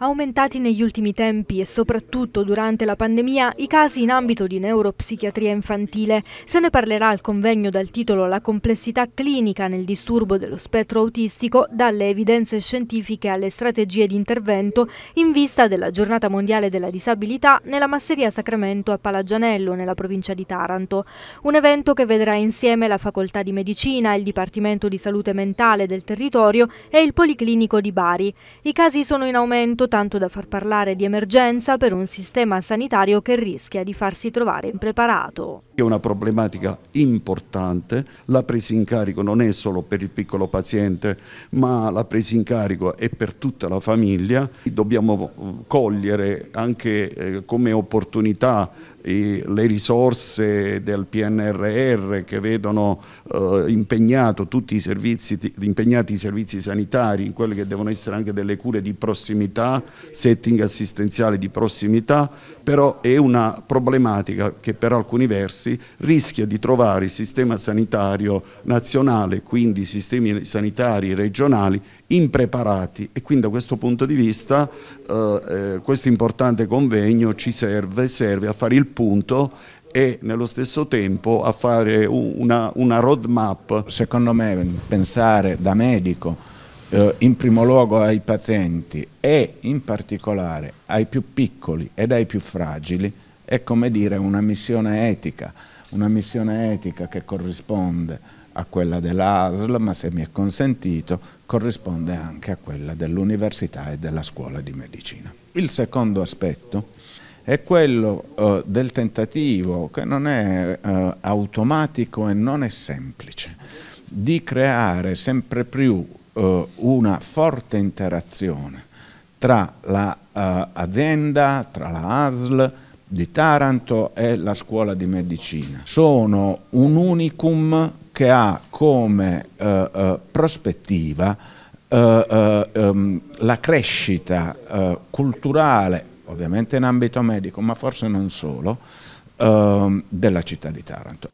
Aumentati negli ultimi tempi e soprattutto durante la pandemia i casi in ambito di neuropsichiatria infantile. Se ne parlerà al convegno dal titolo La complessità clinica nel disturbo dello spettro autistico, dalle evidenze scientifiche alle strategie di intervento, in vista della giornata mondiale della disabilità nella Masseria Sacramento a Palagianello, nella provincia di Taranto. Un evento che vedrà insieme la facoltà di medicina, il Dipartimento di Salute Mentale del territorio e il Policlinico di Bari. I casi sono in aumento tanto da far parlare di emergenza per un sistema sanitario che rischia di farsi trovare impreparato. È una problematica importante, la presa in carico non è solo per il piccolo paziente, ma la presa in carico è per tutta la famiglia. Dobbiamo cogliere anche eh, come opportunità le risorse del PNRR che vedono eh, impegnato tutti i servizi, impegnati i servizi sanitari in quelle che devono essere anche delle cure di prossimità, setting assistenziali di prossimità, però è una problematica che per alcuni versi rischia di trovare il sistema sanitario nazionale, quindi i sistemi sanitari regionali impreparati e quindi da questo punto di vista eh, eh, questo importante convegno ci serve, serve a fare il punto e nello stesso tempo a fare una, una roadmap. Secondo me pensare da medico eh, in primo luogo ai pazienti e in particolare ai più piccoli ed ai più fragili è come dire una missione etica una missione etica che corrisponde a quella dell'ASL, ma se mi è consentito, corrisponde anche a quella dell'università e della scuola di medicina. Il secondo aspetto è quello eh, del tentativo, che non è eh, automatico e non è semplice, di creare sempre più eh, una forte interazione tra l'azienda, la, eh, tra la ASL, di Taranto è la scuola di medicina. Sono un unicum che ha come eh, eh, prospettiva eh, eh ehm, la crescita eh, culturale, ovviamente in ambito medico, ma forse non solo, ehm, della città di Taranto.